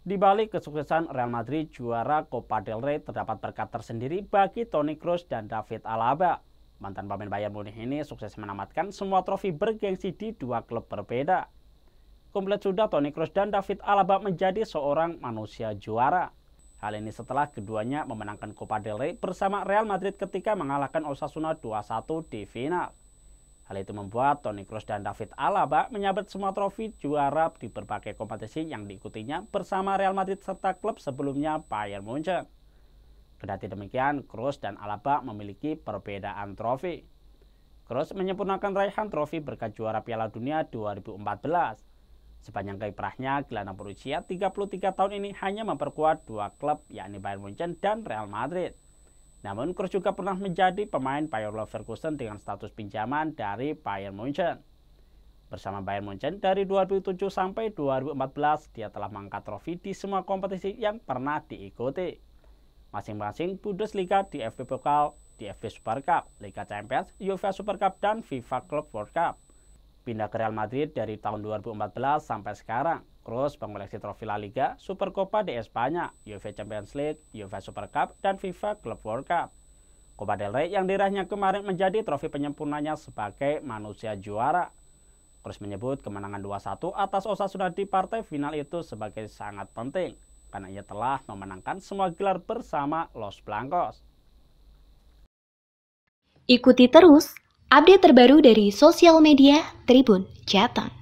Di balik kesuksesan Real Madrid juara Copa del Rey terdapat berkat tersendiri bagi Toni Kroos dan David Alaba. Mantan pemain Bayern Munich ini sukses menamatkan semua trofi bergengsi di dua klub berbeda. Komplit sudah Toni Kroos dan David Alaba menjadi seorang manusia juara. Hal ini setelah keduanya memenangkan Copa del Rey bersama Real Madrid ketika mengalahkan Osasuna 2-1 di final. Hal itu membuat Toni Kroos dan David Alaba menyabet semua trofi juara di berbagai kompetisi yang diikutinya bersama Real Madrid serta klub sebelumnya Bayern Munchen. Kedati demikian, Kroos dan Alaba memiliki perbedaan trofi. Kroos menyempurnakan raihan trofi berkat juara Piala Dunia 2014. Sepanjang kiprahnya, gelandang berusia 33 tahun ini hanya memperkuat dua klub yakni Bayern Munchen dan Real Madrid. Namun Kroos juga pernah menjadi pemain Bayer Leverkusen dengan status pinjaman dari Bayern Munchen. Bersama Bayern Munchen dari 2007 sampai 2014 dia telah mengangkat trofi di semua kompetisi yang pernah diikuti. Masing-masing Bundesliga di FB Pokal, di FB Super Cup, Liga Champions, UEFA Super Cup dan FIFA Club World Cup pindah ke Real Madrid dari tahun 2014 sampai sekarang. Cruz mengoleksi trofi La Liga, Supercopa de España, UEFA Champions League, UEFA Super Cup, dan FIFA Club World Cup. Copa del Rey yang dirahnya kemarin menjadi trofi penyempurnanya sebagai manusia juara. Cruz menyebut kemenangan 2-1 atas Osasuna di partai final itu sebagai sangat penting karena ia telah memenangkan semua gelar bersama Los Blancos. Ikuti terus Update terbaru dari sosial media Tribun Jateng.